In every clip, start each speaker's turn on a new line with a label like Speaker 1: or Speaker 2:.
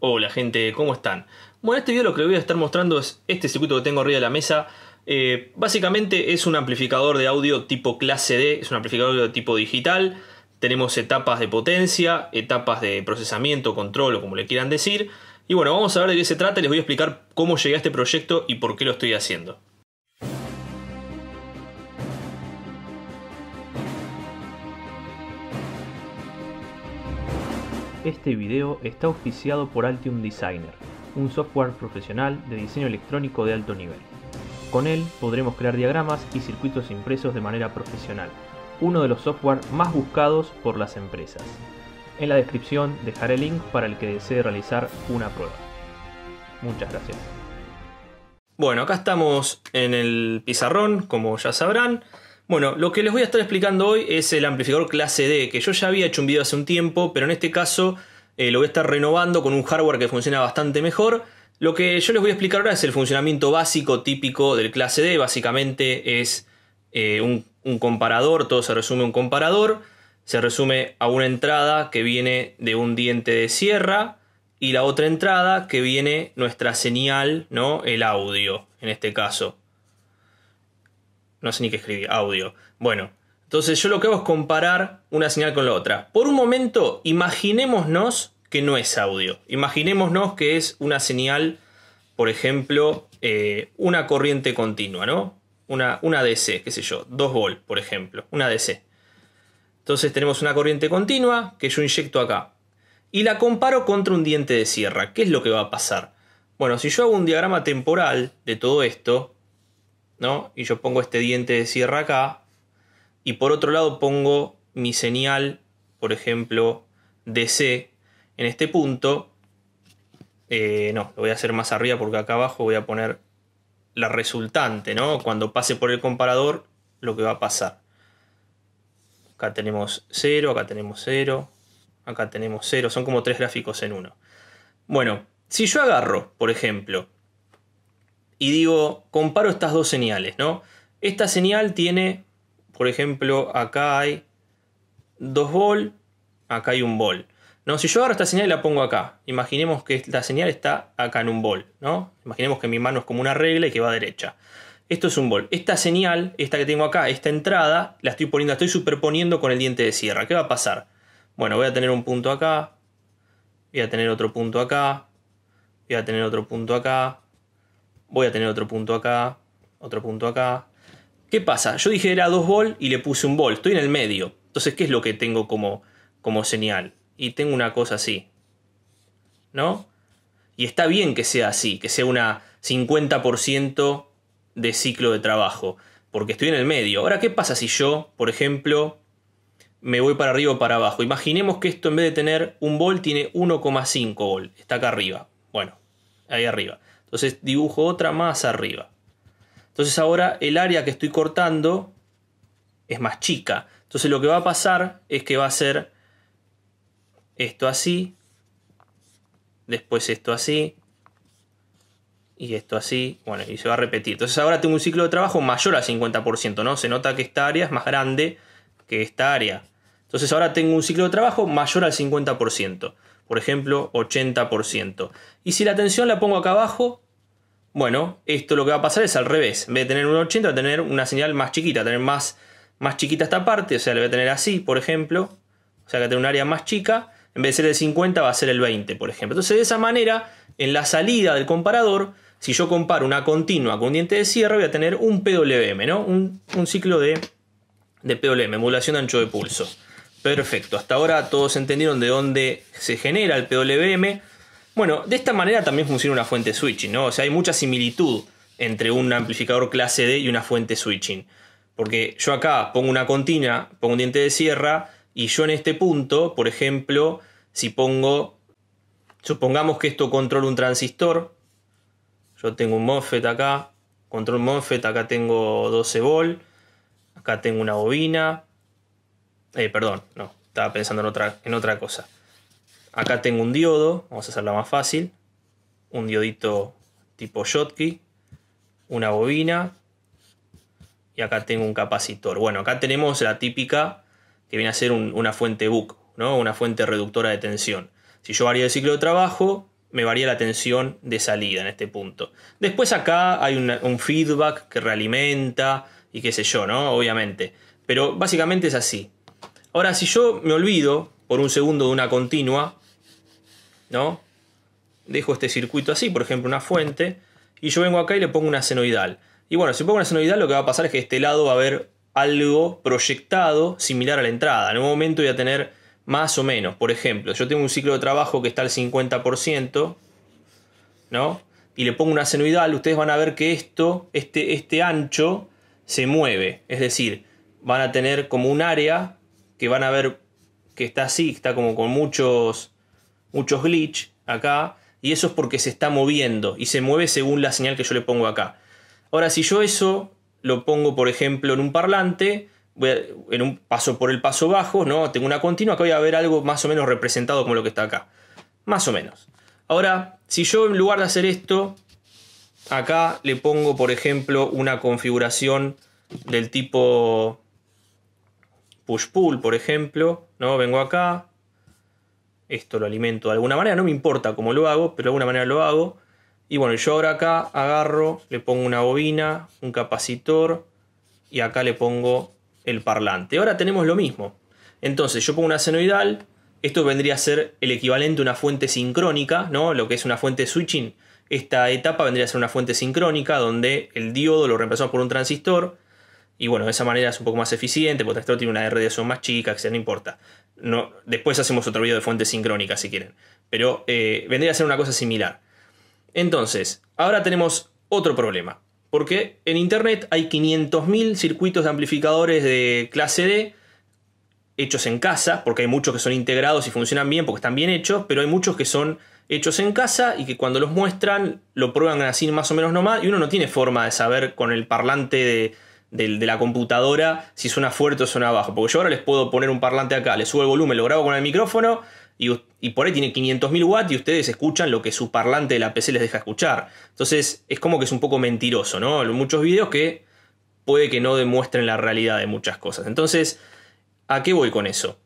Speaker 1: Hola gente, ¿cómo están? Bueno, en este video lo que les voy a estar mostrando es este circuito que tengo arriba de la mesa. Eh, básicamente es un amplificador de audio tipo clase D, es un amplificador de tipo digital. Tenemos etapas de potencia, etapas de procesamiento, control o como le quieran decir. Y bueno, vamos a ver de qué se trata y les voy a explicar cómo llegué a este proyecto y por qué lo estoy haciendo. este video está auspiciado por Altium Designer, un software profesional de diseño electrónico de alto nivel. Con él podremos crear diagramas y circuitos impresos de manera profesional, uno de los software más buscados por las empresas. En la descripción dejaré el link para el que desee realizar una prueba. Muchas gracias. Bueno, acá estamos en el pizarrón, como ya sabrán. Bueno, lo que les voy a estar explicando hoy es el amplificador clase D, que yo ya había hecho un video hace un tiempo, pero en este caso eh, lo voy a estar renovando con un hardware que funciona bastante mejor. Lo que yo les voy a explicar ahora es el funcionamiento básico típico del clase D, básicamente es eh, un, comparador, todo se resume a un comparador, se resume a una entrada que viene de un diente de sierra, y la otra entrada que viene nuestra señal, ¿no? El audio, en este caso. No sé ni qué escribir, audio. Bueno, entonces yo lo que hago es comparar una señal con la otra. Por un momento, imaginémonos que no es audio. Imaginémonos que es una señal, por ejemplo, eh, una corriente continua, ¿no? Una, una DC, qué sé yo, 2 volt, por ejemplo, una DC. Entonces tenemos una corriente continua que yo inyecto acá. Y la comparo contra un diente de sierra. ¿Qué es lo que va a pasar? Bueno, si yo hago un diagrama temporal de todo esto, ¿no? Y yo pongo este diente de sierra acá. Y por otro lado pongo mi señal, por ejemplo, de C en este punto. Eh, no, lo voy a hacer más arriba porque acá abajo voy a poner la resultante, ¿no? Cuando pase por el comparador, lo que va a pasar. Acá tenemos 0, acá tenemos 0, acá tenemos 0. Son como tres gráficos en uno. Bueno, si yo agarro, por ejemplo, y digo, comparo estas dos señales, ¿no? Esta señal tiene, por ejemplo, acá hay dos vol, acá hay un bol. ¿no? Si yo agarro esta señal y la pongo acá, imaginemos que la señal está acá en un bol, ¿no? Imaginemos que mi mano es como una regla y que va derecha. Esto es un bol. Esta señal, esta que tengo acá, esta entrada, la estoy poniendo, la estoy superponiendo con el diente de sierra. ¿Qué va a pasar? Bueno, voy a tener un punto acá, voy a tener otro punto acá, voy a tener otro punto acá, voy a tener otro punto acá, otro punto acá. ¿Qué pasa? Yo dije era 2 v y le puse un volt, estoy en el medio. Entonces, ¿qué es lo que tengo como, como señal? Y tengo una cosa así. ¿No? Y está bien que sea así, que sea una 50% de ciclo de trabajo, porque estoy en el medio. Ahora, ¿qué pasa si yo, por ejemplo, me voy para arriba o para abajo? Imaginemos que esto en vez de tener un volt tiene 1,5 volt, está acá arriba. Bueno, ahí arriba. Entonces dibujo otra más arriba. Entonces ahora el área que estoy cortando es más chica. Entonces lo que va a pasar es que va a ser esto así, después esto así, y esto así, bueno, y se va a repetir. Entonces ahora tengo un ciclo de trabajo mayor al 50%, ¿no? Se nota que esta área es más grande que esta área. Entonces ahora tengo un ciclo de trabajo mayor al 50% por ejemplo, 80%. Y si la tensión la pongo acá abajo, bueno, esto lo que va a pasar es al revés. En vez de tener un 80, va a tener una señal más chiquita, va a tener más, más chiquita esta parte, o sea, la voy a tener así, por ejemplo. O sea, que va a tener un área más chica. En vez de ser el 50, va a ser el 20, por ejemplo. Entonces, de esa manera, en la salida del comparador, si yo comparo una continua con un diente de cierre, voy a tener un PWM, ¿no? Un, ciclo de, de PWM, emulación de ancho de pulso. Perfecto, hasta ahora todos entendieron de dónde se genera el PWM. Bueno, de esta manera también funciona una fuente switching, ¿no? O sea, hay mucha similitud entre un amplificador clase D y una fuente switching. Porque yo acá pongo una contina, pongo un diente de sierra, y yo en este punto, por ejemplo, si pongo, supongamos que esto controla un transistor, yo tengo un MOSFET acá, control MOSFET, acá tengo 12 volt, acá tengo una bobina, eh, perdón, no, estaba pensando en otra, en otra cosa. Acá tengo un diodo, vamos a hacerlo más fácil. Un diodito tipo Schottky, una bobina y acá tengo un capacitor. Bueno, acá tenemos la típica que viene a ser una fuente book ¿no? una fuente reductora de tensión. Si yo varía el ciclo de trabajo, me varía la tensión de salida en este punto. Después acá hay un feedback que realimenta y qué sé yo, ¿no? Obviamente. Pero básicamente es así. Ahora, si yo me olvido por un segundo de una continua, ¿no? Dejo este circuito así, por ejemplo, una fuente, y yo vengo acá y le pongo una senoidal. Y bueno, si pongo una senoidal, lo que va a pasar es que este lado va a haber algo proyectado similar a la entrada. En un momento voy a tener más o menos. Por ejemplo, yo tengo un ciclo de trabajo que está al 50%, ¿no? Y le pongo una senoidal, ustedes van a ver que esto, este, este ancho, se mueve. Es decir, van a tener como un área que van a ver que está así, está como con muchos, muchos glitch acá, y eso es porque se está moviendo y se mueve según la señal que yo le pongo acá. Ahora, si yo eso lo pongo, por ejemplo, en un parlante, en un paso por el paso bajo, ¿no? Tengo una continua, acá voy a ver algo más o menos representado como lo que está acá. Más o menos. Ahora, si yo en lugar de hacer esto, acá le pongo, por ejemplo, una configuración del tipo push-pull, por ejemplo, ¿no? Vengo acá, esto lo alimento de alguna manera, no me importa cómo lo hago, pero de alguna manera lo hago. Y bueno, yo ahora acá agarro, le pongo una bobina, un capacitor y acá le pongo el parlante. Ahora tenemos lo mismo. Entonces yo pongo una senoidal, esto vendría a ser el equivalente a una fuente sincrónica, ¿no? Lo que es una fuente switching. Esta etapa vendría a ser una fuente sincrónica donde el diodo lo reemplazamos por un transistor y bueno, de esa manera es un poco más eficiente, porque otro tiene una de más chica, que sea, no importa. No, después hacemos otro video de fuentes sincrónicas si quieren. Pero eh, vendría a ser una cosa similar. Entonces, ahora tenemos otro problema. Porque en Internet hay 500.000 circuitos de amplificadores de clase D hechos en casa, porque hay muchos que son integrados y funcionan bien porque están bien hechos, pero hay muchos que son hechos en casa y que cuando los muestran lo prueban así más o menos nomás y uno no tiene forma de saber con el parlante de de, la computadora si suena fuerte o suena bajo. Porque yo ahora les puedo poner un parlante acá, le subo el volumen, lo grabo con el micrófono y, por ahí tiene 500.000 watts y ustedes escuchan lo que su parlante de la PC les deja escuchar. Entonces es como que es un poco mentiroso, ¿no? Muchos videos que puede que no demuestren la realidad de muchas cosas. Entonces, ¿a qué voy con eso?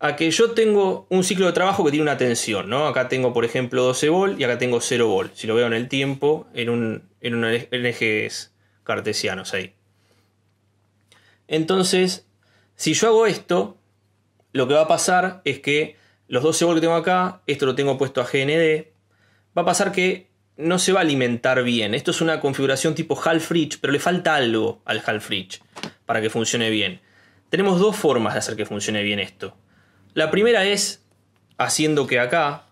Speaker 1: A que yo tengo un ciclo de trabajo que tiene una tensión, ¿no? Acá tengo, por ejemplo, 12 volt y acá tengo 0 volt. Si lo veo en el tiempo, en, un, en, un, en ejes cartesianos ahí. Entonces, si yo hago esto, lo que va a pasar es que los 12 volts que tengo acá, esto lo tengo puesto a GND, va a pasar que no se va a alimentar bien. Esto es una configuración tipo half bridge, pero le falta algo al half bridge para que funcione bien. Tenemos dos formas de hacer que funcione bien esto. La primera es haciendo que acá,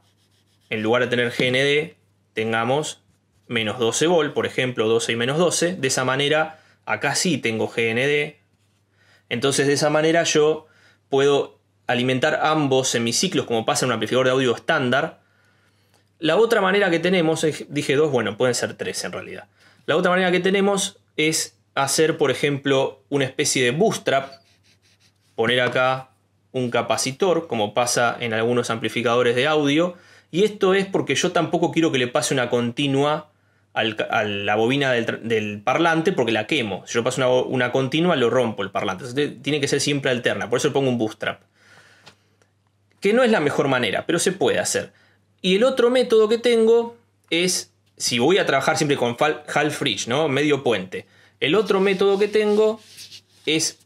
Speaker 1: en lugar de tener GND, tengamos menos 12 volt, por ejemplo, 12 y menos 12. De esa manera, acá sí tengo GND, entonces de esa manera yo puedo alimentar ambos semiciclos como pasa en un amplificador de audio estándar. La otra manera que tenemos, es, dije dos, bueno, pueden ser tres en realidad. La otra manera que tenemos es hacer, por ejemplo, una especie de bootstrap, poner acá un capacitor, como pasa en algunos amplificadores de audio, y esto es porque yo tampoco quiero que le pase una continua al, a la bobina del, parlante porque la quemo. Si yo paso una, continua, lo rompo el parlante. tiene que ser siempre alterna. Por eso le pongo un bootstrap. Que no es la mejor manera, pero se puede hacer. Y el otro método que tengo es, si voy a trabajar siempre con half fridge, ¿no? medio puente. El otro método que tengo es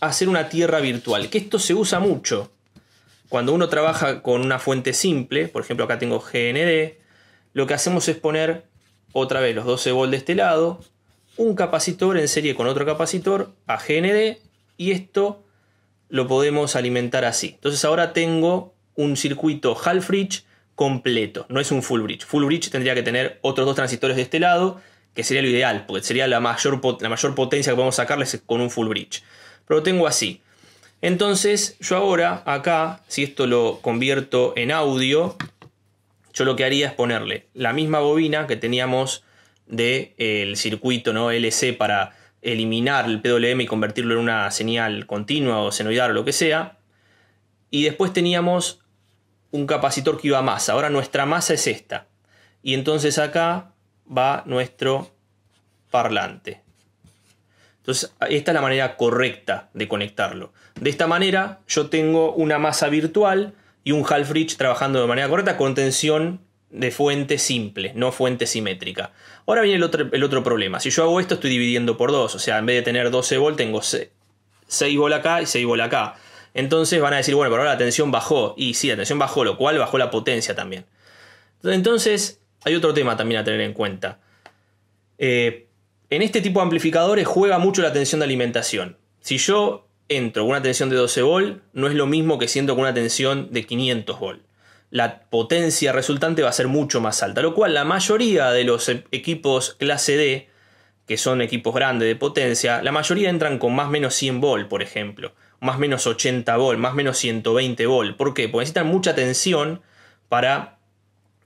Speaker 1: hacer una tierra virtual, que esto se usa mucho. Cuando uno trabaja con una fuente simple, por ejemplo acá tengo GND, lo que hacemos es poner otra vez los 12 v de este lado, un capacitor en serie con otro capacitor a GND y esto lo podemos alimentar así. Entonces ahora tengo un circuito half bridge completo, no es un full bridge. Full bridge tendría que tener otros dos transistores de este lado, que sería lo ideal, porque sería la mayor, la mayor potencia que podemos sacarles con un full bridge. Pero lo tengo así. Entonces yo ahora acá, si esto lo convierto en audio, yo lo que haría es ponerle la misma bobina que teníamos del de, eh, circuito ¿no? LC para eliminar el PWM y convertirlo en una señal continua o senoidal o lo que sea. Y después teníamos un capacitor que iba a masa. Ahora nuestra masa es esta. Y entonces acá va nuestro parlante. Entonces, esta es la manera correcta de conectarlo. De esta manera, yo tengo una masa virtual y un half bridge trabajando de manera correcta con tensión de fuente simple, no fuente simétrica. Ahora viene el otro, problema. Si yo hago esto, estoy dividiendo por 2. O sea, en vez de tener 12 volt, tengo 6 volt acá y 6 volt acá. Entonces van a decir, bueno, pero ahora la tensión bajó. Y sí, la tensión bajó, lo cual bajó la potencia también. Entonces, hay otro tema también a tener en cuenta. Eh, en este tipo de amplificadores juega mucho la tensión de alimentación. Si yo entro con una tensión de 12 volt no es lo mismo que siento con una tensión de 500 volt. La potencia resultante va a ser mucho más alta, lo cual la mayoría de los e-, equipos clase D, que son equipos grandes de potencia, la mayoría entran con más o menos 100 volt, por ejemplo, más o menos 80 volt, más o menos 120 volt. ¿Por qué? Porque necesitan mucha tensión para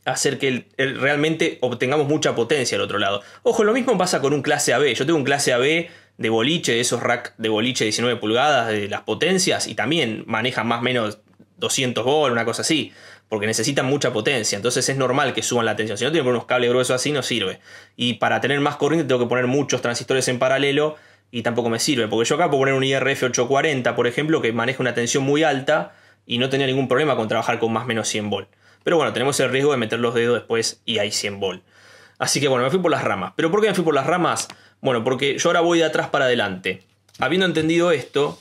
Speaker 1: hacer que realmente obtengamos mucha potencia al otro lado. Ojo, lo mismo pasa con un clase AB. Yo tengo un clase AB de boliche, de esos racks de boliche 19 pulgadas, de las potencias, y también manejan más o menos 200 volts, una cosa así, porque necesitan mucha potencia, entonces es normal que suban la tensión. Si no tienen unos cables gruesos así, no sirve. Y para tener más corriente tengo que poner muchos transistores en paralelo y tampoco me sirve, porque yo acá puedo poner un IRF 840, por ejemplo, que maneja una tensión muy alta y no tenía ningún problema con trabajar con más o menos 100 volts. Pero bueno, tenemos el riesgo de meter los dedos después y hay 100 volts. Así que bueno, me fui por las ramas. ¿Pero por qué me fui por las ramas? Bueno, porque yo ahora voy de atrás para adelante. Habiendo entendido esto,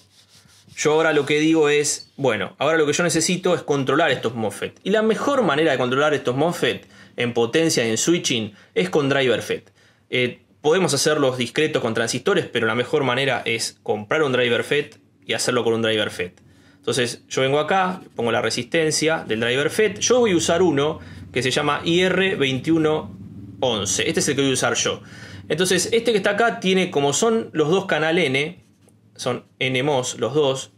Speaker 1: yo ahora lo que digo es, bueno, ahora lo que yo necesito es controlar estos MOSFET. Y la mejor manera de controlar estos MOSFET en potencia y en switching es con driver FET. Eh, podemos hacerlos discretos con transistores, pero la mejor manera es comprar un driver FET y hacerlo con un driver FET. Entonces yo vengo acá, pongo la resistencia del driver FET. Yo voy a usar uno que se llama IR21 11. Este es el que voy a usar yo. Entonces, este que está acá tiene, como son los dos canal N, son NMOS los dos,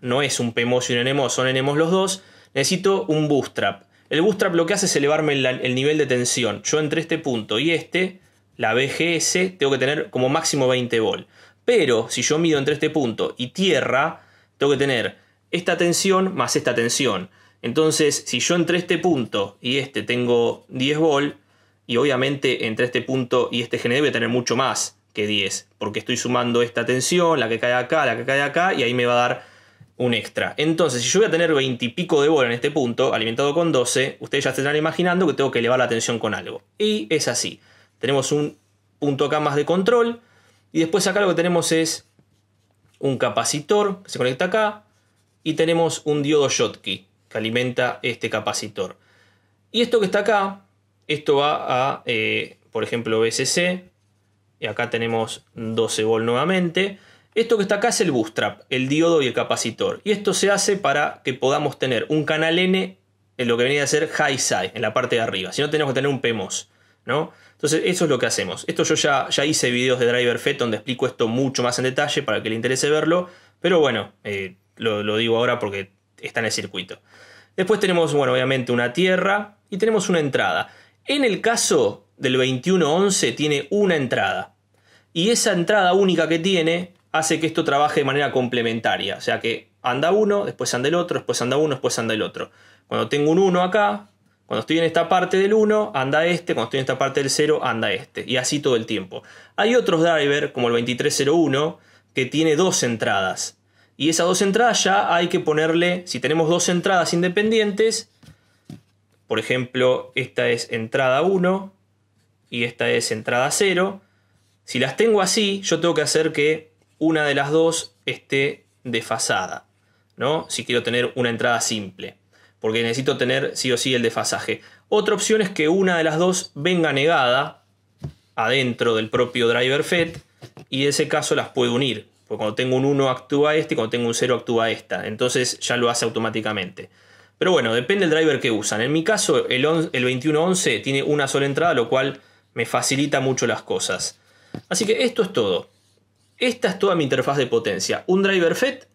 Speaker 1: no es un PMOS y un NMOS, son NMOS los dos, necesito un bootstrap. El bootstrap lo que hace es elevarme el, nivel de tensión. Yo entre este punto y este, la BGS, tengo que tener como máximo 20 volt. Pero si yo mido entre este punto y tierra, tengo que tener esta tensión más esta tensión. Entonces, si yo entre este punto y este tengo 10 volt, y obviamente entre este punto y este GND voy a tener mucho más que 10, porque estoy sumando esta tensión, la que cae acá, la que cae acá, y ahí me va a dar un extra. Entonces, si yo voy a tener 20 y pico de bola en este punto, alimentado con 12, ustedes ya estarán imaginando que tengo que elevar la tensión con algo. Y es así. Tenemos un punto acá más de control, y después acá lo que tenemos es un capacitor que se conecta acá, y tenemos un diodo Schottky que alimenta este capacitor. Y esto que está acá esto va a, eh, por ejemplo, BCC. Y acá tenemos 12 volt nuevamente. Esto que está acá es el bootstrap, el diodo y el capacitor. Y esto se hace para que podamos tener un canal N en lo que venía a ser high side, en la parte de arriba. Si no, tenemos que tener un PMOS. ¿no? Entonces, eso es lo que hacemos. Esto yo ya, ya hice videos de Driver FET donde explico esto mucho más en detalle para que le interese verlo. Pero bueno, eh, lo, lo digo ahora porque está en el circuito. Después tenemos, bueno, obviamente una tierra y tenemos una entrada. En el caso del 2111 tiene una entrada. Y esa entrada única que tiene hace que esto trabaje de manera complementaria. O sea que anda uno, después anda el otro, después anda uno, después anda el otro. Cuando tengo un 1 acá, cuando estoy en esta parte del 1, anda este, cuando estoy en esta parte del 0, anda este. Y así todo el tiempo. Hay otros drivers, como el 2301, que tiene dos entradas. Y esas dos entradas ya hay que ponerle, si tenemos dos entradas independientes, por ejemplo, esta es entrada 1 y esta es entrada 0. Si las tengo así, yo tengo que hacer que una de las dos esté desfasada, ¿no? Si quiero tener una entrada simple, porque necesito tener sí o sí el desfasaje. Otra opción es que una de las dos venga negada adentro del propio driver FET. y en ese caso las puedo unir, porque cuando tengo un 1 actúa este, cuando tengo un 0 actúa esta, entonces ya lo hace automáticamente. Pero bueno, depende del driver que usan. En mi caso, el, 2111 tiene una sola entrada, lo cual me facilita mucho las cosas. Así que esto es todo. Esta es toda mi interfaz de potencia. Un driver FET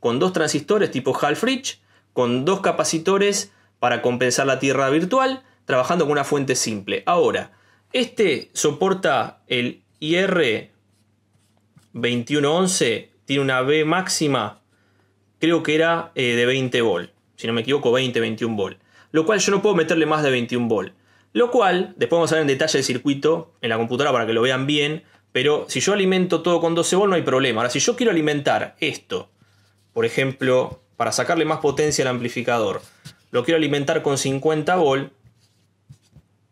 Speaker 1: con dos transistores tipo half bridge, con dos capacitores para compensar la tierra virtual, trabajando con una fuente simple. Ahora, este soporta el IR2111, tiene una V máxima, creo que era eh, de 20 volt si no me equivoco, 20, 21 volt. Lo cual yo no puedo meterle más de 21 volt. Lo cual, después vamos a ver en detalle el circuito en la computadora para que lo vean bien, pero si yo alimento todo con 12 volt no hay problema. Ahora, si yo quiero alimentar esto, por ejemplo, para sacarle más potencia al amplificador, lo quiero alimentar con 50 volt,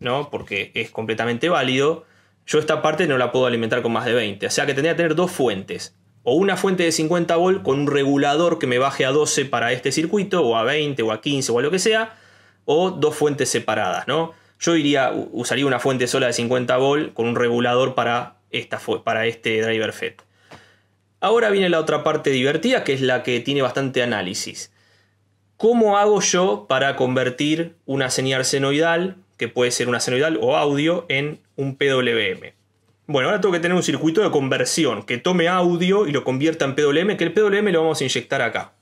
Speaker 1: ¿no? Porque es completamente válido. Yo esta parte no la puedo alimentar con más de 20. O sea que tendría que tener dos fuentes o una fuente de 50 volt con un regulador que me baje a 12 para este circuito, o a 20, o a 15, o a lo que sea, o dos fuentes separadas, ¿no? Yo iría, usaría una fuente sola de 50 volt con un regulador para, esta, para este driver FET. Ahora viene la otra parte divertida, que es la que tiene bastante análisis. ¿Cómo hago yo para convertir una señal senoidal, que puede ser una senoidal o audio, en un PWM? Bueno, ahora tengo que tener un circuito de conversión que tome audio y lo convierta en PWM, que el PWM lo vamos a inyectar acá.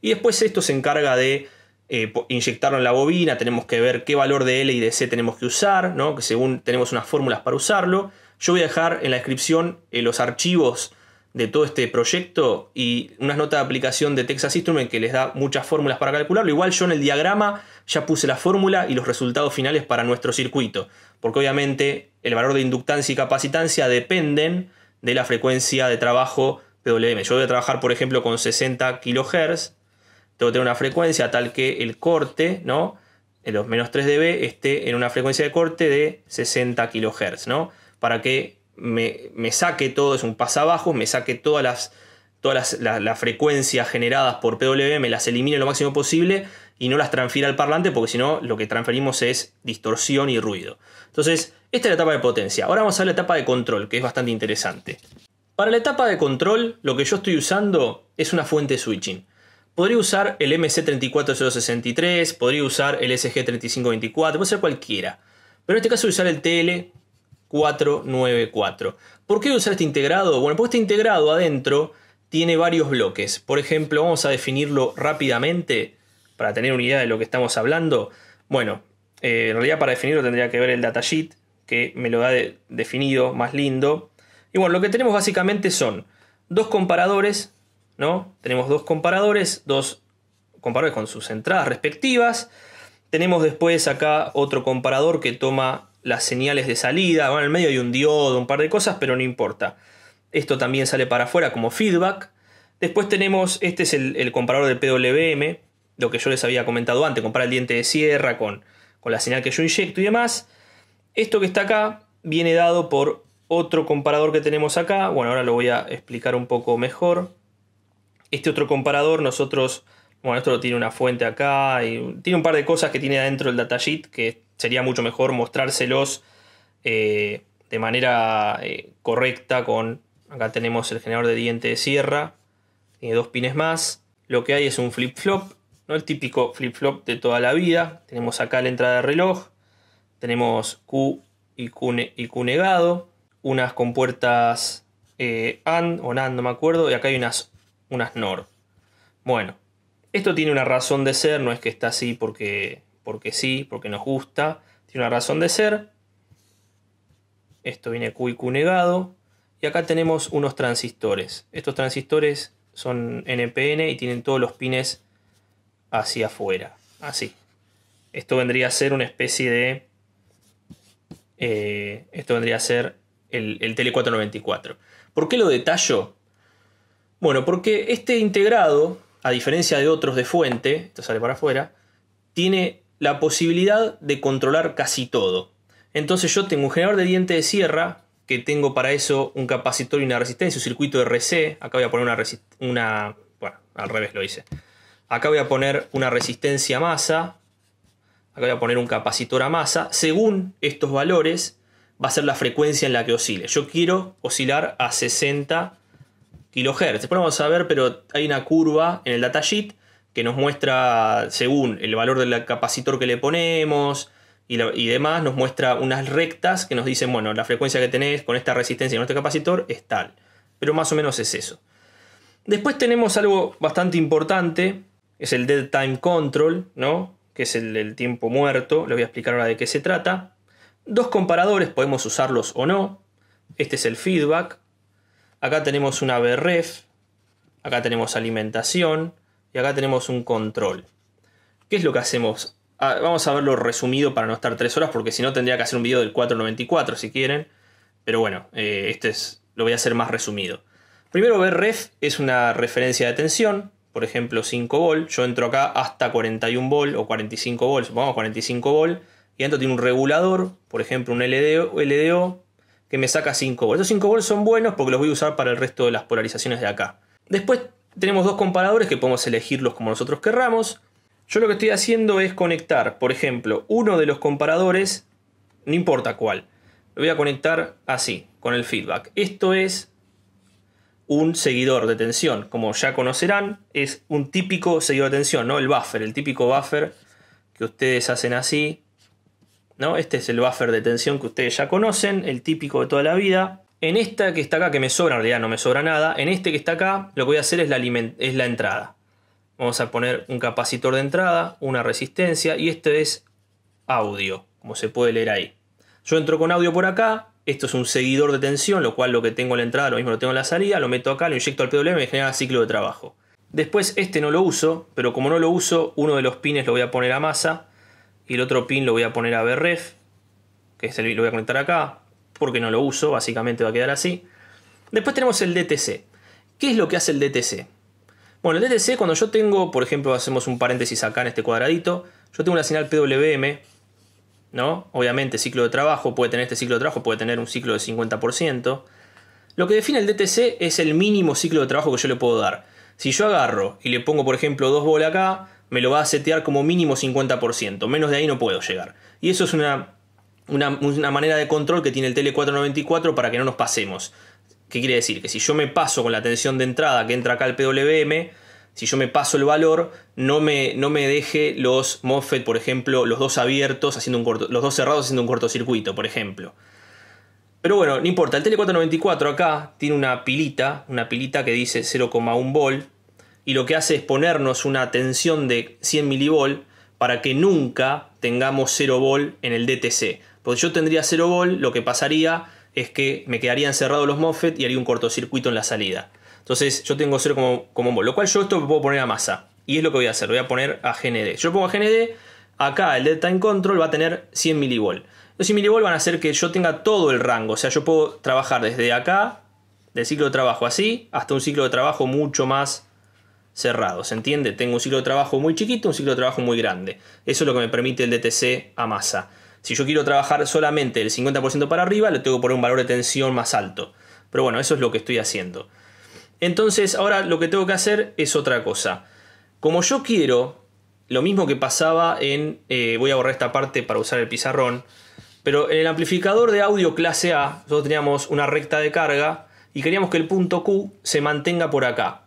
Speaker 1: Y después esto se encarga de eh, inyectarlo en la bobina, tenemos que ver qué valor de L y de C tenemos que usar, que según tenemos unas fórmulas para usarlo. Yo voy a dejar en la descripción eh, los archivos de todo este proyecto y unas notas de aplicación de Texas Instruments que les da muchas fórmulas para calcularlo. Igual yo en el diagrama ya puse la fórmula y los resultados finales para nuestro circuito, porque obviamente el valor de inductancia y capacitancia dependen de la frecuencia de trabajo PWM. Yo voy a trabajar, por ejemplo, con 60 kHz, tengo que tener una frecuencia tal que el corte, ¿no? En los menos 3 dB esté en una frecuencia de corte de 60 kHz, ¿no? Para que me, saque todo, es un pasabajo, me saque todas las, todas las, frecuencias generadas por PWM, me las elimine lo máximo posible y no las transfiera al parlante, porque si no, lo que transferimos es distorsión y ruido. Entonces, esta es la etapa de potencia. Ahora vamos a la etapa de control, que es bastante interesante. Para la etapa de control, lo que yo estoy usando es una fuente de switching. Podría usar el MC34063, podría usar el SG3524, puede ser cualquiera. Pero en este caso usar el TL, 494. ¿Por qué usar este integrado? Bueno, pues este integrado adentro tiene varios bloques. Por ejemplo, vamos a definirlo rápidamente para tener una idea de lo que estamos hablando. Bueno, eh, en realidad para definirlo tendría que ver el datasheet que me lo ha definido, más lindo. Y bueno, lo que tenemos básicamente son dos comparadores, ¿no? Tenemos dos comparadores, dos comparadores con sus entradas respectivas. Tenemos después acá otro comparador que toma las señales de salida. Bueno, en el medio hay un diodo, un par de cosas, pero no importa. Esto también sale para afuera como feedback. Después tenemos, este es el, comparador del PWM, lo que yo les había comentado antes, comparar el diente de sierra con, con la señal que yo inyecto y demás. Esto que está acá viene dado por otro comparador que tenemos acá. Bueno, ahora lo voy a explicar un poco mejor. Este otro comparador nosotros, bueno, esto lo tiene una fuente acá y tiene un par de cosas que tiene adentro el datasheet que sería mucho mejor mostrárselos eh, de manera eh, correcta con... Acá tenemos el generador de diente de sierra, dos pines más. Lo que hay es un flip-flop, ¿no? el típico flip-flop de toda la vida. Tenemos acá la entrada de reloj, tenemos Q y Q, negado, unas con puertas eh, AND o NAND, no me acuerdo, y acá hay unas, unas NOR. Bueno, esto tiene una razón de ser, no es que está así porque porque sí, porque nos gusta, tiene una razón de ser. Esto viene QIQ negado. Y acá tenemos unos transistores. Estos transistores son NPN y tienen todos los pines hacia afuera. Así. Esto vendría a ser una especie de... Eh, esto vendría a ser el, el Tele 494. ¿Por qué lo detallo? Bueno, porque este integrado, a diferencia de otros de fuente, esto sale para afuera, tiene la posibilidad de controlar casi todo. Entonces yo tengo un generador de diente de sierra, que tengo para eso un capacitor y una resistencia, un circuito RC, acá voy a poner una, una bueno, al revés lo hice. Acá voy a poner una resistencia a masa, acá voy a poner un capacitor a masa, según estos valores va a ser la frecuencia en la que oscile. Yo quiero oscilar a 60 kHz. Después vamos a ver, pero hay una curva en el datasheet que nos muestra, según el valor del capacitor que le ponemos y, demás, nos muestra unas rectas que nos dicen, bueno, la frecuencia que tenés con esta resistencia con este capacitor es tal. Pero más o menos es eso. Después tenemos algo bastante importante, es el dead time control, ¿no? que es el, del tiempo muerto, les voy a explicar ahora de qué se trata. Dos comparadores, podemos usarlos o no. Este es el feedback. Acá tenemos una BRF. Acá tenemos alimentación y acá tenemos un control. ¿Qué es lo que hacemos? Ah, vamos a verlo resumido para no estar tres horas porque si no tendría que hacer un video del 494 si quieren. Pero bueno, eh, este es, lo voy a hacer más resumido. Primero ref es una referencia de tensión, por ejemplo 5 volt, yo entro acá hasta 41 volt o 45 volts, supongamos 45 volt, y dentro tiene un regulador, por ejemplo un LDO, que me saca 5 volts. esos 5 volts son buenos porque los voy a usar para el resto de las polarizaciones de acá. Después tenemos dos comparadores que podemos elegirlos como nosotros querramos. Yo lo que estoy haciendo es conectar, por ejemplo, uno de los comparadores, no importa cuál, lo voy a conectar así, con el feedback. Esto es un seguidor de tensión, como ya conocerán, es un típico seguidor de tensión, ¿no? El buffer, el típico buffer que ustedes hacen así, ¿no? Este es el buffer de tensión que ustedes ya conocen, el típico de toda la vida. En esta que está acá, que me sobra, en realidad no me sobra nada, en este que está acá, lo que voy a hacer es la, es la entrada. Vamos a poner un capacitor de entrada, una resistencia, y este es audio, como se puede leer ahí. Yo entro con audio por acá, esto es un seguidor de tensión, lo cual lo que tengo en la entrada lo mismo lo tengo en la salida, lo meto acá, lo inyecto al PWM y me genera ciclo de trabajo. Después este no lo uso, pero como no lo uso, uno de los pines lo voy a poner a masa y el otro pin lo voy a poner a BRF, que es el, lo voy a conectar acá porque no lo uso, básicamente va a quedar así. Después tenemos el DTC. ¿Qué es lo que hace el DTC? Bueno, el DTC cuando yo tengo, por ejemplo, hacemos un paréntesis acá en este cuadradito, yo tengo una señal PWM, ¿no? Obviamente ciclo de trabajo, puede tener este ciclo de trabajo, puede tener un ciclo de 50%. Lo que define el DTC es el mínimo ciclo de trabajo que yo le puedo dar. Si yo agarro y le pongo, por ejemplo, dos bolas acá, me lo va a setear como mínimo 50%. Menos de ahí no puedo llegar. Y eso es una una, manera de control que tiene el tl 494 para que no nos pasemos. ¿Qué quiere decir? Que si yo me paso con la tensión de entrada que entra acá el PWM, si yo me paso el valor, no me, deje los MOSFET, por ejemplo, los dos abiertos, haciendo un corto, los dos cerrados haciendo un cortocircuito, por ejemplo. Pero bueno, no importa, el Tele 494 acá tiene una pilita, una pilita que dice 0,1 volt, y lo que hace es ponernos una tensión de 100 mv para que nunca tengamos 0 volt en el DTC. Pues yo tendría cero volt, lo que pasaría es que me quedarían cerrados los MOSFET y haría un cortocircuito en la salida. Entonces yo tengo cero como, como un lo cual yo esto lo puedo poner a masa. Y es lo que voy a hacer, voy a poner a GND. Yo pongo a GND, acá el Delta en Control va a tener 100 mv Los 100 mv van a hacer que yo tenga todo el rango, o sea, yo puedo trabajar desde acá, del ciclo de trabajo así, hasta un ciclo de trabajo mucho más cerrado, ¿se entiende? Tengo un ciclo de trabajo muy chiquito, un ciclo de trabajo muy grande. Eso es lo que me permite el DTC a masa. Si yo quiero trabajar solamente el 50% para arriba, le tengo que poner un valor de tensión más alto. Pero bueno, eso es lo que estoy haciendo. Entonces, ahora lo que tengo que hacer es otra cosa. Como yo quiero, lo mismo que pasaba en... Eh, voy a borrar esta parte para usar el pizarrón. Pero en el amplificador de audio clase A, nosotros teníamos una recta de carga y queríamos que el punto Q se mantenga por acá,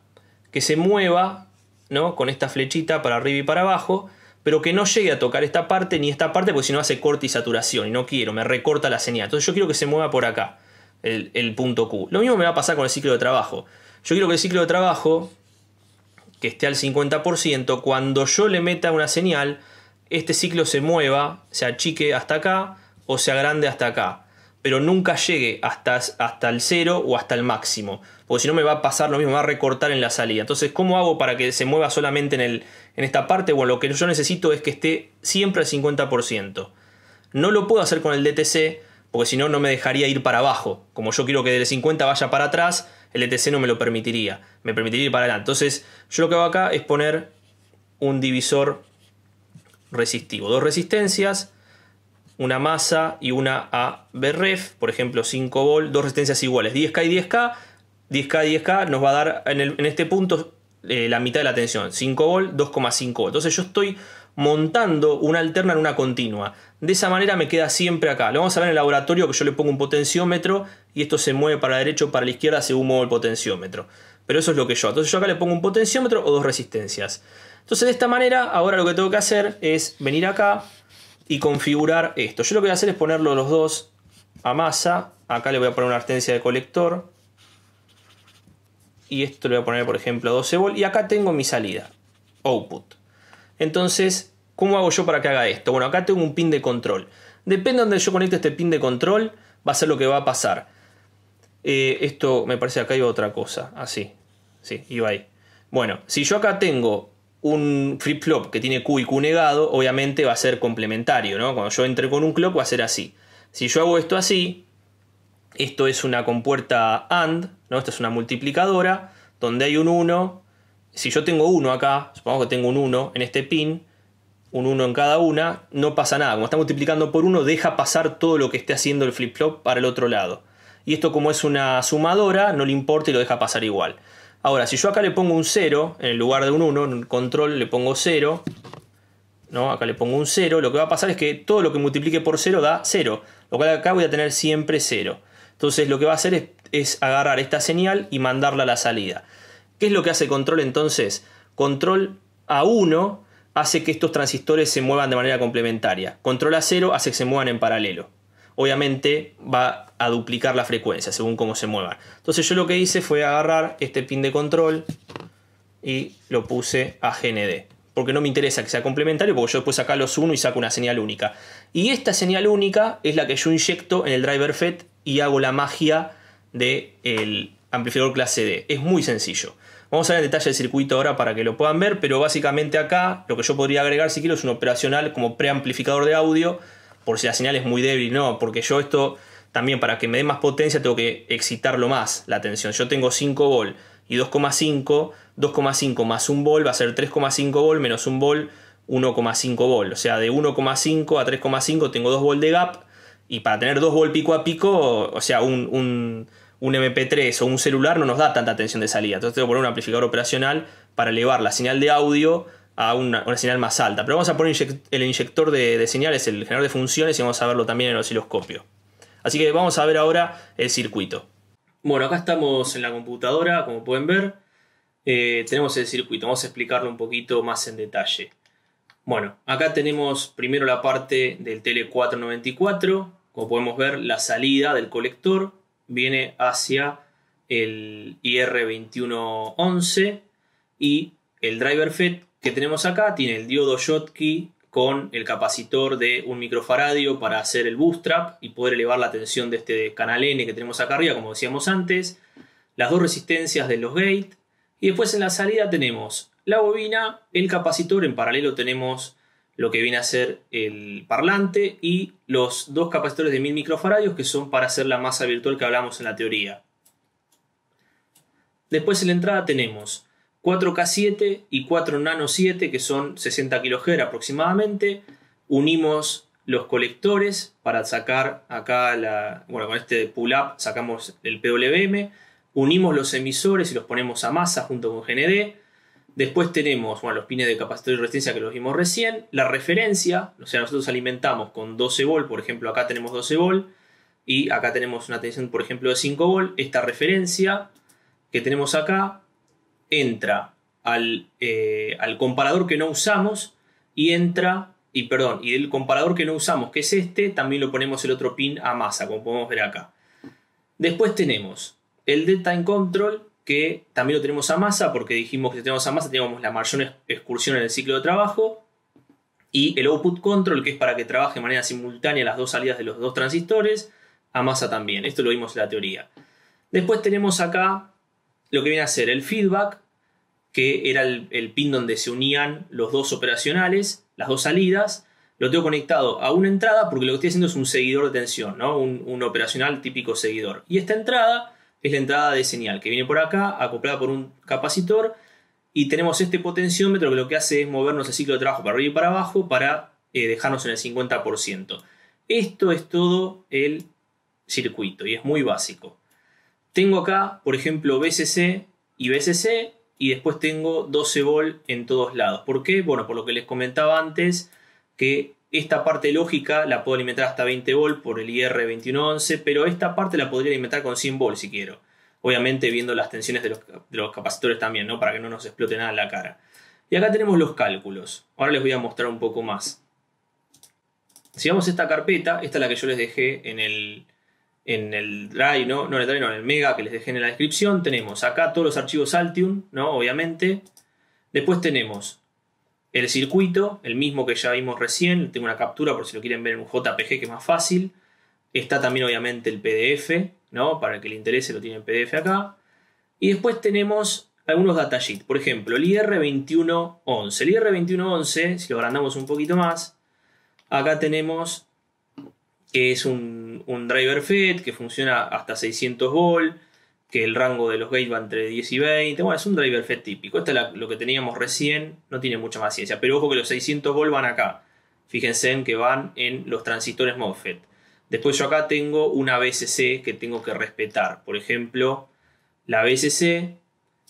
Speaker 1: que se mueva ¿no? con esta flechita para arriba y para abajo pero que no llegue a tocar esta parte ni esta parte, porque si no hace corte y saturación, y no quiero, me recorta la señal. Entonces yo quiero que se mueva por acá el, punto Q. Lo mismo me va a pasar con el ciclo de trabajo. Yo quiero que el ciclo de trabajo, que esté al 50%, cuando yo le meta una señal, este ciclo se mueva, se achique hasta acá o se agrande hasta acá, pero nunca llegue hasta, hasta el cero o hasta el máximo porque si no me va a pasar lo mismo, me va a recortar en la salida. Entonces, ¿cómo hago para que se mueva solamente en, el, en esta parte? Bueno, lo que yo necesito es que esté siempre al 50%. No lo puedo hacer con el DTC, porque si no, no me dejaría ir para abajo. Como yo quiero que del 50 vaya para atrás, el DTC no me lo permitiría, me permitiría ir para adelante. Entonces, yo lo que hago acá es poner un divisor resistivo. Dos resistencias, una masa y una a por ejemplo 5 volt, dos resistencias iguales, 10K y 10K, 10K, 10K nos va a dar en, este punto eh, la mitad de la tensión, 5 volt, 2,5 volt. Entonces yo estoy montando una alterna en una continua. De esa manera me queda siempre acá. Lo vamos a ver en el laboratorio que yo le pongo un potenciómetro y esto se mueve para la derecha o para la izquierda según muevo el potenciómetro. Pero eso es lo que yo. Entonces yo acá le pongo un potenciómetro o dos resistencias. Entonces de esta manera ahora lo que tengo que hacer es venir acá y configurar esto. Yo lo que voy a hacer es ponerlo los dos a masa. Acá le voy a poner una artencia de colector y esto le voy a poner por ejemplo 12 volt y acá tengo mi salida, output. Entonces, ¿cómo hago yo para que haga esto? Bueno, acá tengo un pin de control. Depende de donde yo conecte este pin de control, va a ser lo que va a pasar. Eh, esto me parece acá iba otra cosa, así, ah, sí, iba ahí. Bueno, si yo acá tengo un flip-flop que tiene Q y Q negado, obviamente va a ser complementario, ¿no? Cuando yo entre con un clock va a ser así. Si yo hago esto así, esto es una compuerta AND, ¿no? Esta es una multiplicadora donde hay un 1. Si yo tengo 1 acá, supongamos que tengo un 1 en este pin, un 1 en cada una, no pasa nada. Como está multiplicando por 1, deja pasar todo lo que esté haciendo el flip-flop para el otro lado. Y esto como es una sumadora, no le importa y lo deja pasar igual. Ahora, si yo acá le pongo un 0, en el lugar de un 1, en el control le pongo 0, ¿no? acá le pongo un 0, lo que va a pasar es que todo lo que multiplique por 0 da 0, lo cual acá voy a tener siempre 0. Entonces lo que va a hacer es es agarrar esta señal y mandarla a la salida. ¿Qué es lo que hace control entonces? Control A1 hace que estos transistores se muevan de manera complementaria. Control A0 hace que se muevan en paralelo. Obviamente va a duplicar la frecuencia según cómo se muevan. Entonces yo lo que hice fue agarrar este pin de control y lo puse a GND. Porque no me interesa que sea complementario, porque yo después acá los uno y saco una señal única. Y esta señal única es la que yo inyecto en el driver FET y hago la magia de el amplificador clase D. Es muy sencillo. Vamos a ver el detalle del circuito ahora para que lo puedan ver, pero básicamente acá lo que yo podría agregar si quiero es un operacional como preamplificador de audio, por si la señal es muy débil, no, porque yo esto también para que me dé más potencia tengo que excitarlo más la tensión. Yo tengo 5 volt y 2,5, 2,5 más 1 v va a ser 3,5 volt menos 1 v 1,5 volt. O sea, de 1,5 a 3,5 tengo 2 volt de gap y para tener dos gol pico a pico, o sea, un, MP3 o un celular no nos da tanta tensión de salida. Entonces tengo que poner un amplificador operacional para elevar la señal de audio a una, señal más alta. Pero vamos a poner el inyector de, señales, el generador de funciones, y vamos a verlo también en el osciloscopio. Así que vamos a ver ahora el circuito. Bueno, acá estamos en la computadora, como pueden ver. Eh, tenemos el circuito, vamos a explicarlo un poquito más en detalle. Bueno, acá tenemos primero la parte del Tele 494, como podemos ver, la salida del colector viene hacia el IR2111 y el driver FET que tenemos acá tiene el diodo Schottky con el capacitor de un microfaradio para hacer el bootstrap y poder elevar la tensión de este canal N que tenemos acá arriba, como decíamos antes, las dos resistencias de los gate y después en la salida tenemos la bobina, el capacitor, en paralelo tenemos lo que viene a ser el parlante y los dos capacitores de 1000 microfaradios que son para hacer la masa virtual que hablamos en la teoría. Después en la entrada tenemos 4K7 y 4 Nano 7 que son 60 kHz aproximadamente. Unimos los colectores para sacar acá la, bueno, con este pull-up sacamos el PWM. Unimos los emisores y los ponemos a masa junto con GND Después tenemos, los pines de capacidad y resistencia que los vimos recién, la referencia, o sea, nosotros alimentamos con 12 volt, por ejemplo, acá tenemos 12 volt, y acá tenemos una tensión, por ejemplo, de 5 volt, esta referencia que tenemos acá entra eh, al, comparador que no usamos y entra, y perdón, y del comparador que no usamos, que es este, también lo ponemos el otro pin a masa, como podemos ver acá. Después tenemos el delta control, que también lo tenemos a masa, porque dijimos que si tenemos a masa teníamos la mayor excursión en el ciclo de trabajo, y el output control, que es para que trabaje de manera simultánea las dos salidas de los dos transistores, a masa también. Esto lo vimos en la teoría. Después tenemos acá lo que viene a ser el feedback, que era el, pin donde se unían los dos operacionales, las dos salidas, lo tengo conectado a una entrada porque lo que estoy haciendo es un seguidor de tensión, un, operacional típico seguidor. Y esta entrada es la entrada de señal, que viene por acá, acoplada por un capacitor, y tenemos este potenciómetro que lo que hace es movernos el ciclo de trabajo para arriba y para abajo para eh, dejarnos en el 50%. Esto es todo el circuito y es muy básico. Tengo acá, por ejemplo, BCC y BCC y después tengo 12 volt en todos lados. ¿Por qué? Bueno, por lo que les comentaba antes, que esta parte lógica la puedo alimentar hasta 20 volt por el IR2111, pero esta parte la podría alimentar con 100 volts si quiero. Obviamente viendo las tensiones de los, capacitores también, ¿no? Para que no nos explote nada en la cara. Y acá tenemos los cálculos. Ahora les voy a mostrar un poco más. Si vamos a esta carpeta, esta es la que yo les dejé en el, en el Drive, ¿no? No, en el Drive, no, en el Mega que les dejé en la descripción. Tenemos acá todos los archivos Altium, ¿no? Obviamente. Después tenemos el circuito, el mismo que ya vimos recién, tengo una captura por si lo quieren ver en un JPG que es más fácil. Está también obviamente el PDF, ¿no? Para el que le interese lo tiene en PDF acá. Y después tenemos algunos datasheets. Por ejemplo, el IR2111. El IR2111, si lo agrandamos un poquito más, acá tenemos que es un, un driver FED que funciona hasta 600 volts que el rango de los gates va entre 10 y 20. Bueno, es un driver FET típico. Esto es lo que teníamos recién, no tiene mucha más ciencia. Pero ojo que los 600 v van acá. Fíjense en que van en los transistores MOSFET. Después yo acá tengo una BCC que tengo que respetar. Por ejemplo, la BCC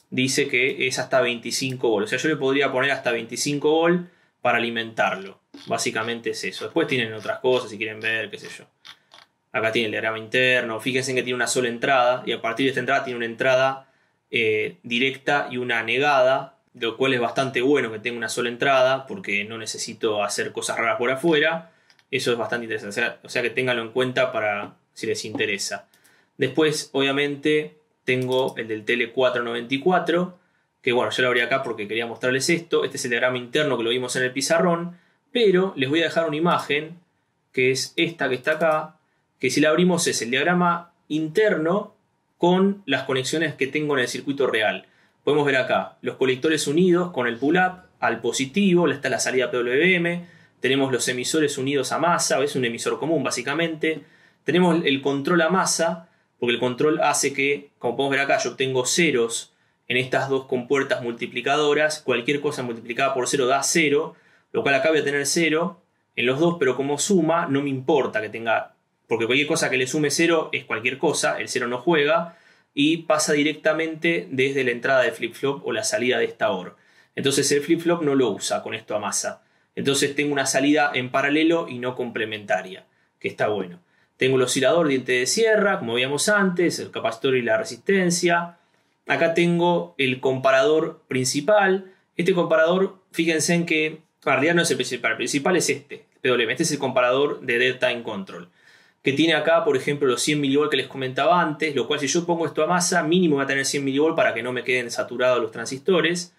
Speaker 1: dice que es hasta 25 volt. O sea, yo le podría poner hasta 25 volt para alimentarlo. Básicamente es eso. Después tienen otras cosas si quieren ver, qué sé yo. Acá tiene el diagrama interno. Fíjense que tiene una sola entrada y a partir de esta entrada tiene una entrada eh, directa y una negada, lo cual es bastante bueno que tenga una sola entrada porque no necesito hacer cosas raras por afuera. Eso es bastante interesante. O sea, que ténganlo en cuenta para si les interesa. Después, obviamente, tengo el del Tele 494, que bueno, yo lo abrí acá porque quería mostrarles esto. Este es el diagrama interno que lo vimos en el pizarrón, pero les voy a dejar una imagen que es esta que está acá, que si la abrimos es el diagrama interno con las conexiones que tengo en el circuito real. Podemos ver acá los colectores unidos con el pull-up al positivo, está la salida PWM, tenemos los emisores unidos a masa, es un emisor común básicamente, tenemos el control a masa, porque el control hace que, como podemos ver acá, yo tengo ceros en estas dos compuertas multiplicadoras, cualquier cosa multiplicada por cero da cero, lo cual acá voy a tener cero en los dos, pero como suma no me importa que tenga porque cualquier cosa que le sume cero es cualquier cosa, el cero no juega, y pasa directamente desde la entrada de flip-flop o la salida de esta OR. Entonces el flip-flop no lo usa con esto a masa. Entonces tengo una salida en paralelo y no complementaria, que está bueno. Tengo el oscilador, diente de sierra, como veíamos antes, el capacitor y la resistencia. Acá tengo el comparador principal. Este comparador, fíjense en que en no es el principal, el principal es este, PWM. Este es el comparador de delta Time Control que tiene acá, por ejemplo, los 100 mV que les comentaba antes, lo cual si yo pongo esto a masa, mínimo va a tener 100 mV para que no me queden saturados los transistores.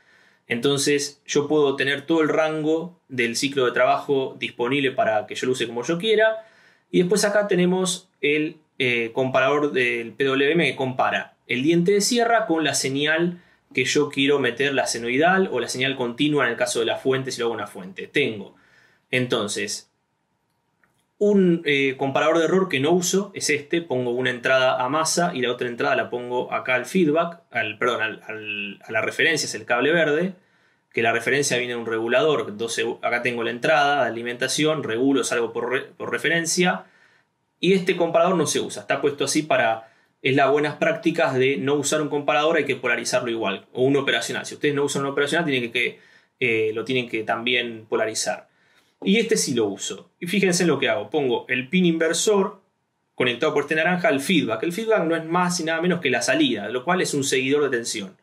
Speaker 1: Entonces yo puedo tener todo el rango del ciclo de trabajo disponible para que yo lo use como yo quiera. Y después acá tenemos el eh, comparador del PWM que compara el diente de sierra con la señal que yo quiero meter, la senoidal o la señal continua en el caso de la fuente, si lo hago una fuente. Tengo entonces un eh, comparador de error que no uso es este, pongo una entrada a masa y la otra entrada la pongo acá al feedback, al, perdón, a la referencia, es el cable verde, que la referencia viene de un regulador, acá tengo la entrada, de alimentación, regulo, salgo por, por referencia, y este comparador no se usa, está puesto así para, es las buenas prácticas de no usar un comparador, hay que polarizarlo igual, o un operacional, si ustedes no usan un operacional tienen que, eh, lo tienen que también polarizar. Y este sí lo uso. Y fíjense en lo que hago. Pongo el pin inversor conectado por este naranja al feedback. El feedback no es más y nada menos que la salida, lo cual es un seguidor de tensión.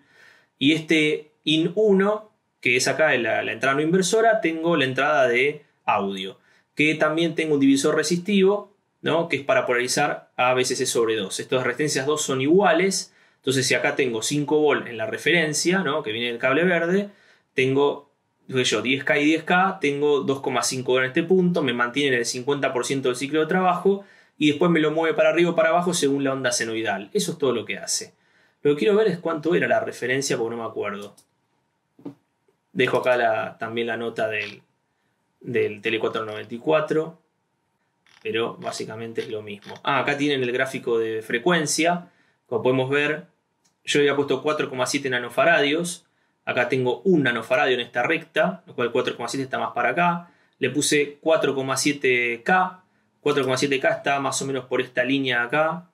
Speaker 1: Y este in1, que es acá la, la entrada no inversora, tengo la entrada de audio. Que también tengo un divisor resistivo, ¿no? que es para polarizar a veces sobre 2. Estas resistencias 2 son iguales. Entonces, si acá tengo 5 volt en la referencia, ¿no? que viene del cable verde, tengo yo, 10K y 10K, tengo 2,5 en este punto, me mantiene en el 50% del ciclo de trabajo y después me lo mueve para arriba o para abajo según la onda senoidal. Eso es todo lo que hace. Lo que quiero ver es cuánto era la referencia porque no me acuerdo. Dejo acá también la nota del, del Tele 494, pero básicamente es lo mismo. Ah, acá tienen el gráfico de frecuencia. Como podemos ver, yo había puesto 4,7 nanofaradios Acá tengo un nanofaradio en esta recta, lo cual 4,7 está más para acá. Le puse 4,7K. 4,7K está más o menos por esta línea acá.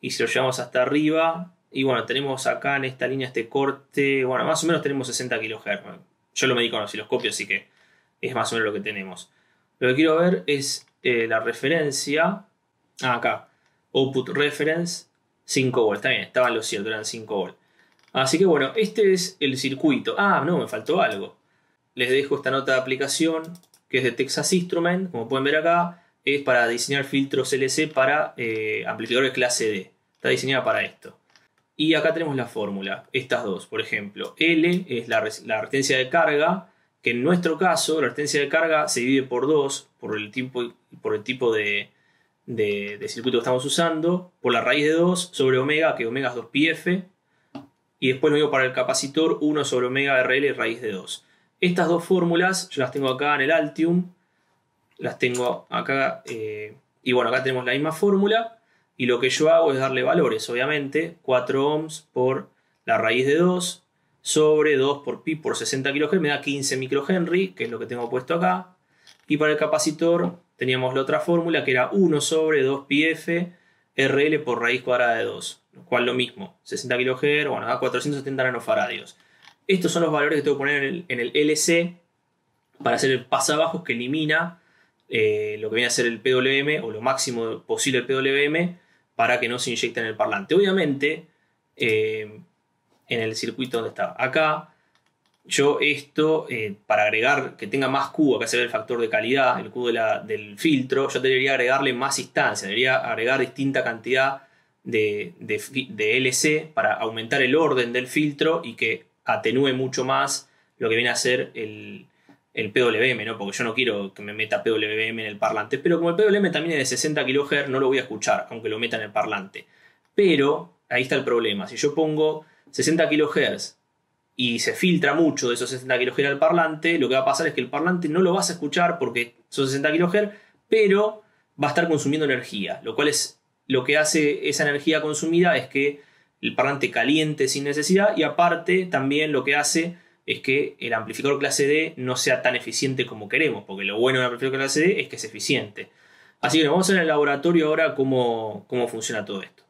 Speaker 1: Y si lo llevamos hasta arriba, y bueno, tenemos acá en esta línea este corte, bueno, más o menos tenemos 60 kHz. Yo lo medí con osciloscopio, así que es más o menos lo que tenemos. Lo que quiero ver es eh, la referencia. Ah, acá. Output reference 5 volts. Está bien, estaban lo cierto, eran 5 volts. Así que bueno, este es el circuito. Ah, no, me faltó algo. Les dejo esta nota de aplicación que es de Texas Instrument, como pueden ver acá, es para diseñar filtros LC para eh, amplificadores clase D. Está diseñada para esto. Y acá tenemos la fórmula, estas dos, por ejemplo. L es la, la de carga, que en nuestro caso la resistencia de carga se divide por 2 por el tipo, por el tipo de, circuito que estamos usando, por la raíz de 2 sobre omega, que omega es 2 pi y después lo digo para el capacitor 1 sobre omega RL raíz de 2. Estas dos fórmulas yo las tengo acá en el Altium, las tengo acá, eh, y bueno, acá tenemos la misma fórmula, y lo que yo hago es darle valores, obviamente, 4 ohms por la raíz de 2 sobre 2 por pi por 60 kHz, me da 15 microhenry, que es lo que tengo puesto acá, y para el capacitor teníamos la otra fórmula que era 1 sobre 2 pi f RL por raíz cuadrada de 2, lo cual lo mismo, 60 kHz, bueno, da 470 nanofaradios. Estos son los valores que tengo que poner en el, LC
Speaker 2: para hacer el abajo
Speaker 1: que elimina eh, lo que viene a ser el PWM o lo máximo posible el PWM para que no se inyecte en el parlante. Obviamente, eh, en el circuito donde está acá, yo esto, eh, para agregar que tenga más cubo, que se el factor de calidad, el cubo del filtro, yo debería agregarle más instancia, debería agregar distinta cantidad de, LC para aumentar el orden del filtro y que atenúe mucho más lo que viene a ser el, el PWM, ¿no? porque yo no quiero que me meta PWM en el parlante, pero como el PWM también es de 60 kHz, no lo voy a escuchar, aunque lo meta en el parlante. Pero ahí está el problema, si yo pongo 60 kHz y se filtra mucho de esos 60 kHz al parlante, lo que va a pasar es que el parlante no lo vas a escuchar porque son 60 kHz, pero va a estar consumiendo energía, lo cual es lo que hace esa energía consumida es que el parlante caliente sin necesidad y aparte también lo que hace es que el amplificador clase D no sea tan eficiente como queremos, porque lo bueno del amplificador clase D es que es eficiente. Así que vamos a ver en el laboratorio ahora cómo, cómo funciona todo esto.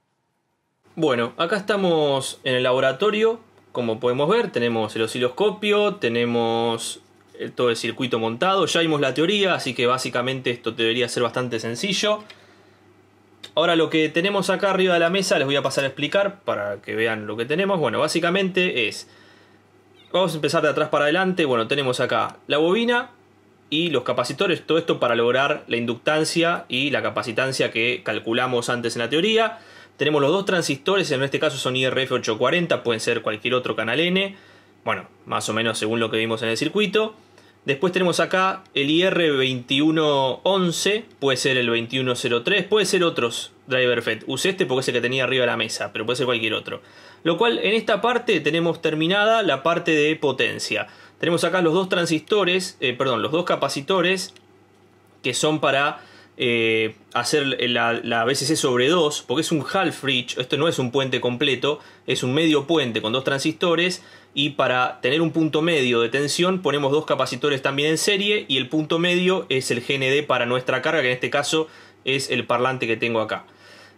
Speaker 1: Bueno, acá estamos en el laboratorio como podemos ver, tenemos el osciloscopio, tenemos eh, todo el circuito montado, ya vimos la teoría, así que básicamente esto debería ser bastante sencillo. Ahora lo que tenemos acá arriba de la mesa, les voy a pasar a explicar para que vean lo que tenemos. Bueno, básicamente es... Vamos a empezar de atrás para adelante. Bueno, tenemos acá la bobina y los capacitores. Todo esto para lograr la inductancia y la capacitancia que calculamos antes en la teoría. Tenemos los dos transistores, en este caso son IRF840, pueden ser cualquier otro canal N. Bueno, más o menos según lo que vimos en el circuito. Después tenemos acá el IR2111, puede ser el 2103, puede ser otros driver FET. Usé este porque es el que tenía arriba de la mesa, pero puede ser cualquier otro. Lo cual en esta parte tenemos terminada la parte de potencia. Tenemos acá los dos transistores, eh, perdón, los dos capacitores que son para eh, hacer la, la, BCC sobre 2, porque es un half bridge, esto no es un puente completo, es un medio puente con dos transistores y para tener un punto medio de tensión ponemos dos capacitores también en serie y el punto medio es el GND para nuestra carga, que en este caso es el parlante que tengo acá.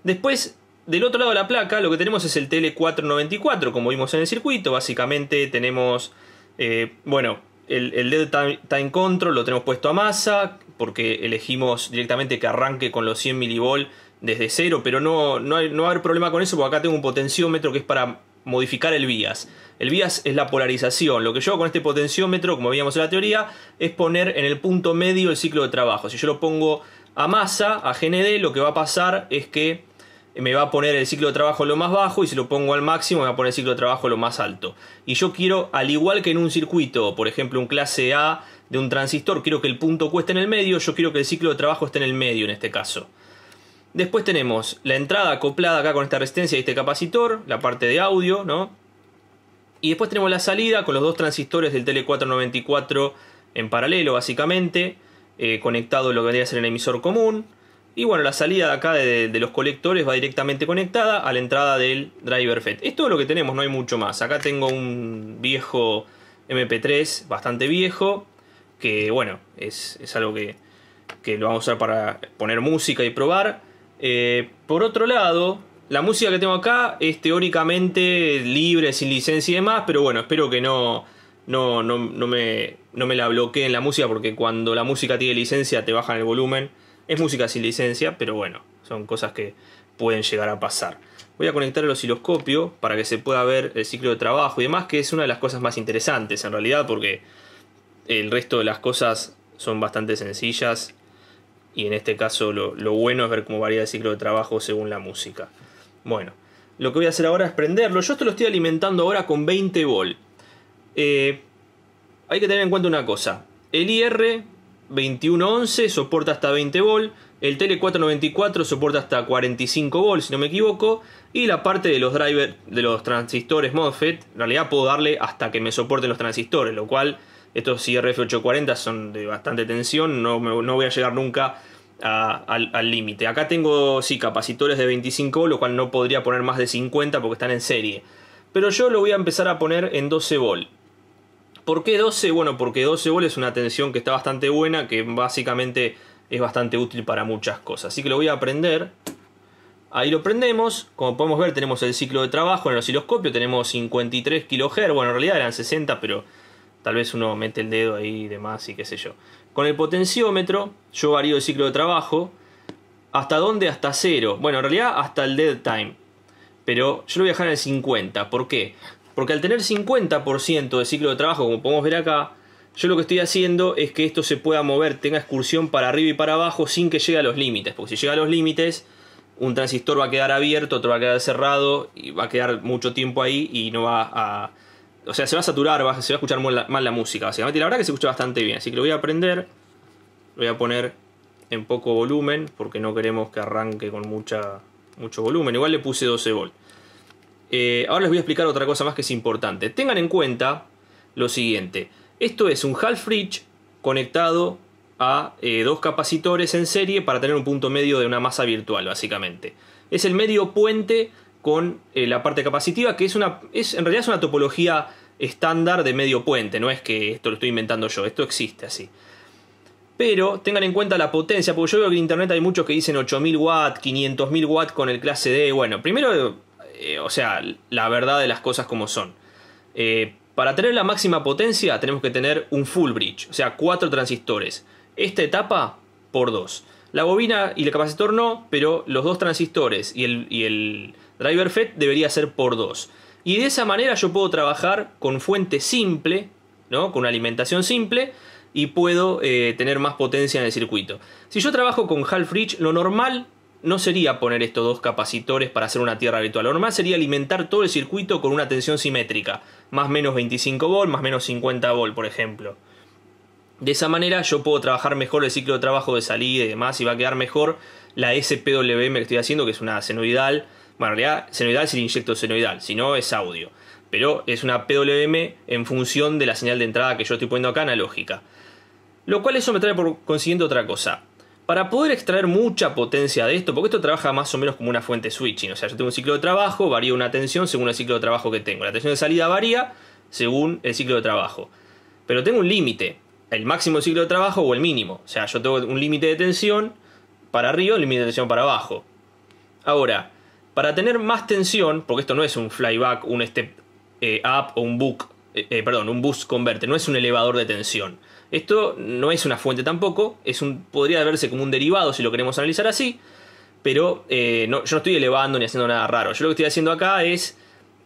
Speaker 1: Después, del otro lado de la placa, lo que tenemos es el TL494, como vimos en el circuito, básicamente tenemos, eh, bueno, el, LED dead time control lo tenemos puesto a masa, porque elegimos directamente que arranque con los 100 milivolt desde cero, pero no, no, hay, no va a haber problema con eso porque acá tengo un potenciómetro que es para modificar el bias. El bias es la polarización. Lo que yo hago con este potenciómetro, como veíamos en la teoría, es poner en el punto medio el ciclo de trabajo. Si yo lo pongo a masa, a GND, lo que va a pasar es que me va a poner el ciclo de trabajo lo más bajo y si lo pongo al máximo me va a poner el ciclo de trabajo lo más alto. Y yo quiero, al igual que en un circuito, por ejemplo un clase A de un transistor, quiero que el punto cueste en el medio, yo quiero que el ciclo de trabajo esté en el medio en este caso. Después tenemos la entrada acoplada acá con esta resistencia y este capacitor, la parte de audio, ¿no? Y después tenemos la salida con los dos transistores del Tele 494 en paralelo, básicamente, eh, conectado lo que a ser el emisor común. Y bueno, la salida de acá de, los colectores va directamente conectada a la entrada del driver FET. Es todo lo que tenemos, no hay mucho más. Acá tengo un viejo MP3, bastante viejo, que bueno, es, algo que, lo vamos a usar para poner música y probar. Eh, por otro lado, la música que tengo acá es teóricamente libre, sin licencia y demás, pero bueno, espero que no, no, no me, no me la bloqueen la música, porque cuando la música tiene licencia te bajan el volumen es música sin licencia, pero bueno, son cosas que pueden llegar a pasar. Voy a conectar el osciloscopio para que se pueda ver el ciclo de trabajo y demás, que es una de las cosas más interesantes en realidad, porque el resto de las cosas son bastante sencillas y en este caso lo, bueno es ver cómo varía el ciclo de trabajo según la música. Bueno, lo que voy a hacer ahora es prenderlo. Yo esto lo estoy alimentando ahora con 20 volt. Eh, hay que tener en cuenta una cosa. El IR 2111 soporta hasta 20 volt, el Tele 494 soporta hasta 45 volts, si no me equivoco, y la parte de los drivers de los transistores MOSFET, en realidad puedo darle hasta que me soporten los transistores, lo cual estos IRF840 son de bastante tensión, no, no voy a llegar nunca al límite. Acá tengo, sí, capacitores de 25, lo cual no podría poner más de 50 porque están en serie. Pero yo lo voy a empezar a poner en 12 volt. ¿Por qué 12? Bueno, porque 12 volt es una tensión que está bastante buena, que básicamente es bastante útil para muchas cosas. Así que lo voy a aprender. Ahí lo prendemos. Como podemos ver, tenemos el ciclo de trabajo en el osciloscopio. Tenemos 53 kHz. Bueno, en realidad eran 60, pero tal vez uno mete el dedo ahí y demás y qué sé yo. Con el potenciómetro, yo varío el ciclo de trabajo. ¿Hasta dónde? Hasta cero. Bueno, en realidad hasta el dead time. Pero yo lo voy a dejar en 50. ¿Por qué? Porque al tener 50% de ciclo de trabajo, como podemos ver acá, yo lo que estoy haciendo es que esto se pueda mover, tenga excursión para arriba y para abajo sin que llegue a los límites. Porque si llega a los límites, un transistor va a quedar abierto, otro va a quedar cerrado y va a quedar mucho tiempo ahí y no va a... O sea, se va a saturar, se va a escuchar mal la, música, básicamente. la verdad que se escucha bastante bien, así que lo voy a aprender. Lo voy a poner en poco volumen porque no queremos que arranque con mucha, mucho volumen. Igual le puse 12 volts. Eh, ahora les voy a explicar otra cosa más que es importante. Tengan en cuenta lo siguiente. Esto es un half bridge conectado a eh, dos capacitores en serie para tener un punto medio de una masa virtual, básicamente. Es el medio puente con eh, la parte capacitiva, que es una. Es, en realidad es una topología estándar de medio puente, no es que esto lo estoy inventando yo, esto existe así. Pero tengan en cuenta la potencia, porque yo veo que en internet hay muchos que dicen 8000 watts, 500.000 watts con el clase D. Bueno, primero eh, o sea, la verdad de las cosas como son. Eh, para tener la máxima potencia tenemos que tener un full bridge, o sea, cuatro transistores. Esta etapa por dos. La bobina y el capacitor no, pero los dos transistores y el, driver FET debería ser por dos. Y de esa manera yo puedo trabajar con fuente simple, ¿no? con una alimentación simple, y puedo eh, tener más potencia en el circuito. Si yo trabajo con half bridge, lo normal no sería poner estos dos capacitores para hacer una tierra virtual. Lo normal sería alimentar todo el circuito con una tensión simétrica. Más menos 25 volt, más menos 50 volt, por ejemplo. De esa manera yo puedo trabajar mejor el ciclo de trabajo de salida y demás y va a quedar mejor la SPWM que estoy haciendo, que es una senoidal. Bueno, en realidad senoidal es el inyecto senoidal, si no es audio. Pero es una PWM en función de la señal de entrada que yo estoy poniendo acá analógica. Lo cual eso me trae por consiguiente otra cosa. Para poder extraer mucha potencia de esto, porque esto trabaja más o menos como una fuente switching, o sea, yo tengo un ciclo de trabajo, varía una tensión según el ciclo de trabajo que tengo, la tensión de salida varía según el ciclo de trabajo, pero tengo un límite, el máximo ciclo de trabajo o el mínimo, o sea, yo tengo un límite de tensión para arriba, un límite de tensión para abajo. Ahora, para tener más tensión, porque esto no es un flyback, un step eh, up o un book, eh, eh, perdón, un boost converter, no es un elevador de tensión. Esto no es una fuente tampoco, es un, podría verse como un derivado si lo queremos analizar así, pero eh, yo no estoy elevando ni haciendo nada raro. Yo lo que estoy haciendo acá es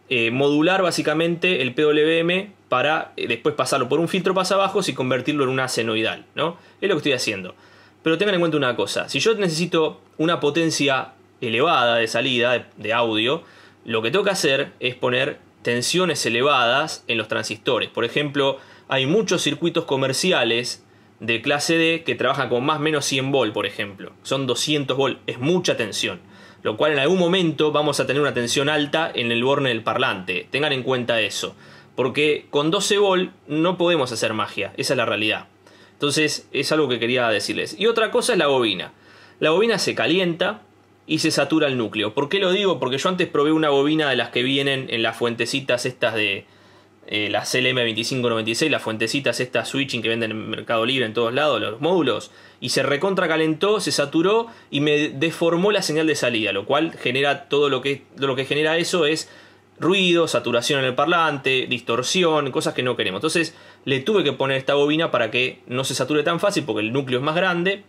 Speaker 1: eh, modular básicamente el PWM para eh, después pasarlo por un filtro pasabajos y convertirlo en una senoidal, ¿no? Es lo que estoy haciendo. Pero tengan en cuenta una cosa, si yo necesito una potencia elevada de salida de, de audio, lo que tengo que hacer es poner tensiones elevadas en los transistores. Por ejemplo, hay muchos circuitos comerciales de clase D que trabajan con más o menos 100 volt, por ejemplo. Son 200 volt, es mucha tensión. Lo cual en algún momento vamos a tener una tensión alta en el borne del parlante. Tengan en cuenta eso. Porque con 12 volt no podemos hacer magia. Esa es la realidad. Entonces es algo que quería decirles. Y otra cosa es la bobina. La bobina se calienta y se satura el núcleo. ¿Por qué lo digo? Porque yo antes probé una bobina de las que vienen en las fuentecitas estas de, eh, la CLM2596, las fuentecitas, estas switching que venden en Mercado Libre en todos lados, los módulos, y se recontracalentó, se saturó y me deformó la señal de salida, lo cual genera todo lo que, lo que genera eso es ruido, saturación en el parlante, distorsión, cosas que no queremos. Entonces le tuve que poner esta bobina para que no se sature tan fácil porque el núcleo es más grande,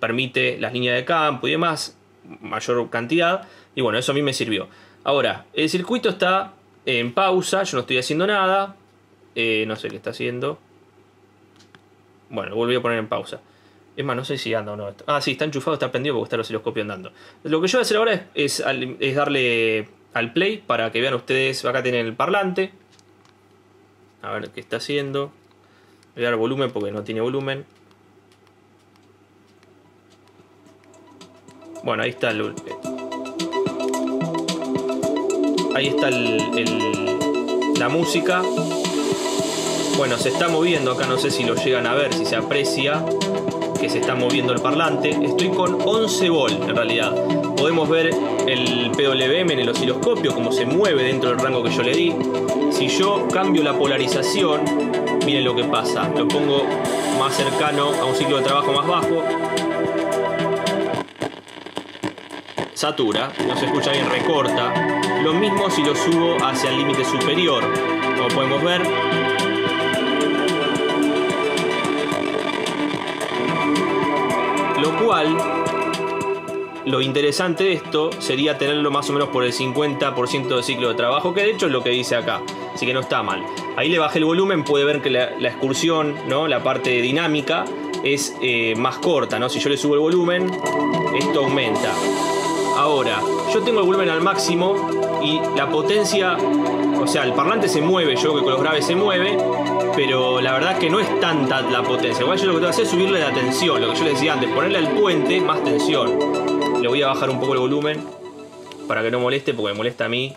Speaker 1: permite las líneas de campo y demás, mayor cantidad, y bueno, eso a mí me sirvió. Ahora, el circuito está en pausa, yo no estoy haciendo nada. Eh, no sé qué está haciendo. Bueno, volví a poner en pausa. Es más, no sé si anda o no. Ah, sí, está enchufado, está prendido porque está el osciloscopio andando. Lo que yo voy a hacer ahora es, darle al play para que vean ustedes. Acá tienen el parlante. A ver qué está haciendo. Voy a dar volumen porque no tiene volumen. Bueno, ahí está el, Ahí está la música. Bueno, se está moviendo acá, no sé si lo llegan a ver, si se aprecia que se está moviendo el parlante. Estoy con 11 volt en realidad. Podemos ver el PWM en el osciloscopio, cómo se mueve dentro del rango que yo le di. Si yo cambio la polarización, miren lo que pasa. Lo pongo más cercano a un ciclo de trabajo más bajo no se escucha bien, recorta. Lo mismo si lo subo hacia el límite superior. Como podemos ver, Lo cual, lo interesante de esto sería tenerlo más o menos por el 50% de ciclo de trabajo, que de hecho es lo que dice acá. Así que no está mal. Ahí le bajé el volumen, puede ver que la, excursión, ¿no? la parte dinámica, es eh, más corta. ¿no? Si yo le subo el volumen, esto aumenta. Ahora, yo tengo el volumen al máximo y la potencia, o sea, el parlante se mueve, yo que con los graves se mueve, pero la verdad que no es tanta la potencia. Igual yo lo que tengo que hacer es subirle la tensión, lo que yo les decía antes, ponerle al puente más tensión. Le voy a bajar un poco el volumen para que no moleste, porque me molesta a mí.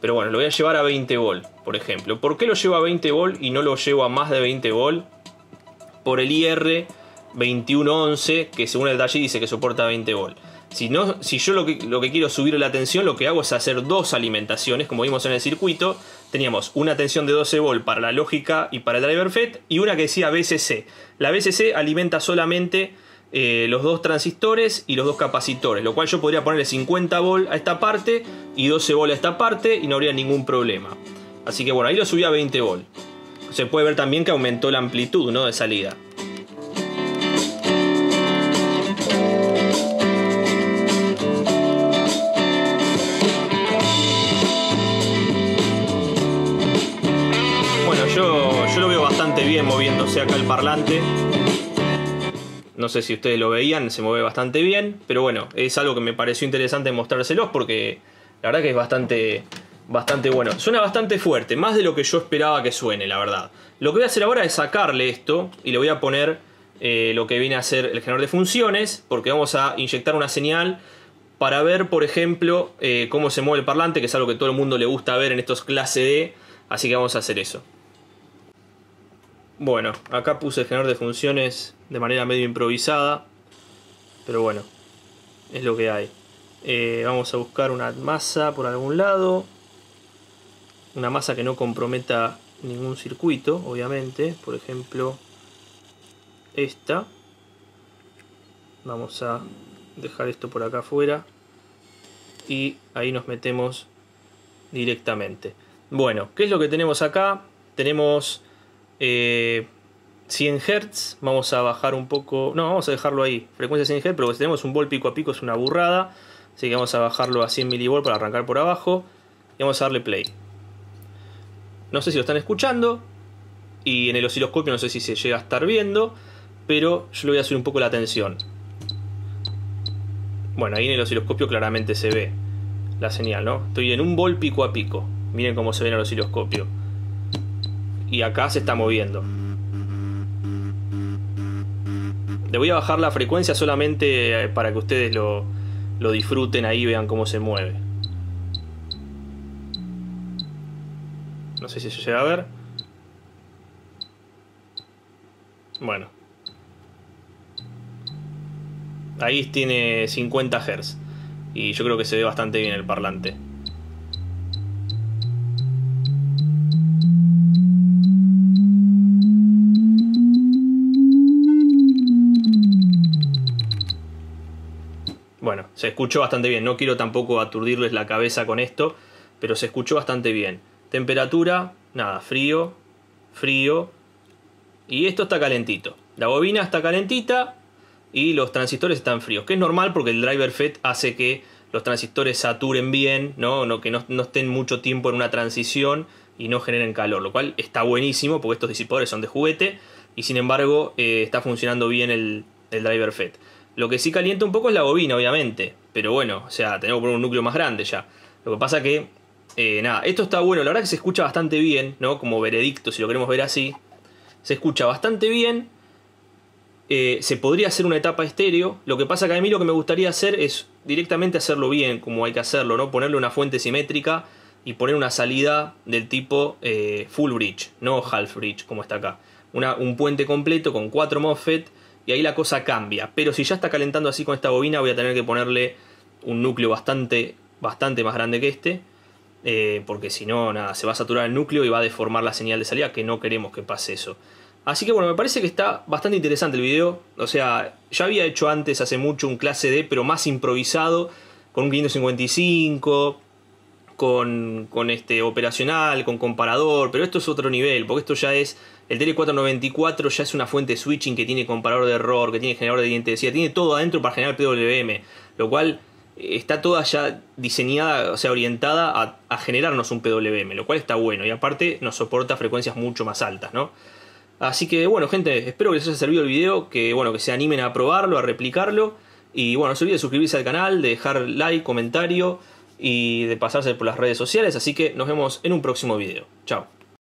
Speaker 1: Pero bueno, lo voy a llevar a 20 volt, por ejemplo. ¿Por qué lo llevo a 20 volt y no lo llevo a más de 20 volt? Por el IR 2111, que según el detalle dice que soporta 20 volt. Si, no, si yo lo que, quiero subir la tensión, lo que hago es hacer dos alimentaciones, como vimos en el circuito. Teníamos una tensión de 12 volt para la lógica y para el driver FET y una que decía BCC. La BCC alimenta solamente eh, los dos transistores y los dos capacitores, lo cual yo podría ponerle 50 volt a esta parte y 12 volt a esta parte y no habría ningún problema. Así que bueno, ahí lo subí a 20 volt. Se puede ver también que aumentó la amplitud ¿no? de salida. acá el parlante. No sé si ustedes lo veían, se mueve bastante bien, pero bueno, es algo que me pareció interesante mostrárselos porque la verdad que es bastante, bastante bueno. Suena bastante fuerte, más de lo que yo esperaba que suene, la verdad. Lo que voy a hacer ahora es sacarle esto y le voy a poner eh, lo que viene a ser el generador de funciones, porque vamos a inyectar una señal para ver, por ejemplo, eh, cómo se mueve el parlante, que es algo que todo el mundo le gusta ver en estos clase D, así que vamos a hacer eso. Bueno, acá puse generador de funciones de manera medio improvisada, pero bueno, es lo que hay. Eh, vamos a buscar una masa por algún lado, una masa que no comprometa ningún circuito, obviamente, por ejemplo, esta. Vamos a dejar esto por acá afuera y ahí nos metemos directamente. Bueno, ¿qué es lo que tenemos acá? Tenemos eh, 100 Hz, vamos a bajar un poco, no, vamos a dejarlo ahí, frecuencia 100 Hz, pero si tenemos un volt pico a pico es una burrada, así que vamos a bajarlo a 100 mV para arrancar por abajo y vamos a darle play. No sé si lo están escuchando y en el osciloscopio no sé si se llega a estar viendo, pero yo le voy a hacer un poco la tensión. Bueno, ahí en el osciloscopio claramente se ve la señal, ¿no? Estoy en un volt pico a pico, miren cómo se ve en el osciloscopio y acá se está moviendo. Le voy a bajar la frecuencia solamente eh, para que ustedes lo, disfruten ahí, vean cómo se mueve. No sé si se llega a ver. Bueno. Ahí tiene 50 Hz. Y yo creo que se ve bastante bien el parlante. Bueno, se escuchó bastante bien. No quiero tampoco aturdirles la cabeza con esto, pero se escuchó bastante bien. Temperatura, nada, frío, frío. Y esto está calentito. La bobina está calentita y los transistores están fríos, que es normal porque el driver FET hace que los transistores saturen bien, ¿no? que no, estén mucho tiempo en una transición y no generen calor, lo cual está buenísimo porque estos disipadores son de juguete y sin embargo eh, está funcionando bien el, el driver FET. Lo que sí calienta un poco es la bobina, obviamente. Pero bueno, o sea, tenemos que poner un núcleo más grande ya. Lo que pasa que, eh, nada, esto está bueno. La verdad que se escucha bastante bien, ¿no? Como veredicto, si lo queremos ver así. Se escucha bastante bien. Eh, se podría hacer una etapa estéreo. Lo que pasa que a mí lo que me gustaría hacer es directamente hacerlo bien, como hay que hacerlo, ¿no? Ponerle una fuente simétrica y poner una salida del tipo eh, full bridge, no half bridge, como está acá. un puente completo con cuatro MOSFET y ahí la cosa cambia. Pero si ya está calentando así con esta bobina, voy a tener que ponerle un núcleo bastante, bastante más grande que este. Eh, porque si no, nada, se va a saturar el núcleo y va a deformar la señal de salida, que no queremos que pase eso. Así que bueno, me parece que está bastante interesante el video. O sea, ya había hecho antes, hace mucho, un clase D, pero más improvisado, con un 555, con, este operacional, con comparador, pero esto es otro nivel, porque esto ya es el tl 494 ya es una fuente de switching que tiene comparador de error, que tiene generador de identidad, tiene todo adentro para generar PWM, lo cual eh, está toda ya diseñada, o sea, orientada a, a, generarnos un PWM, lo cual está bueno y aparte nos soporta frecuencias mucho más altas, ¿no? Así que bueno, gente, espero que les haya servido el video, que bueno, que se animen a probarlo, a replicarlo y bueno, no se olviden suscribirse al canal, de dejar like, comentario y de pasarse por las redes sociales. Así que nos vemos en un próximo video. Chao.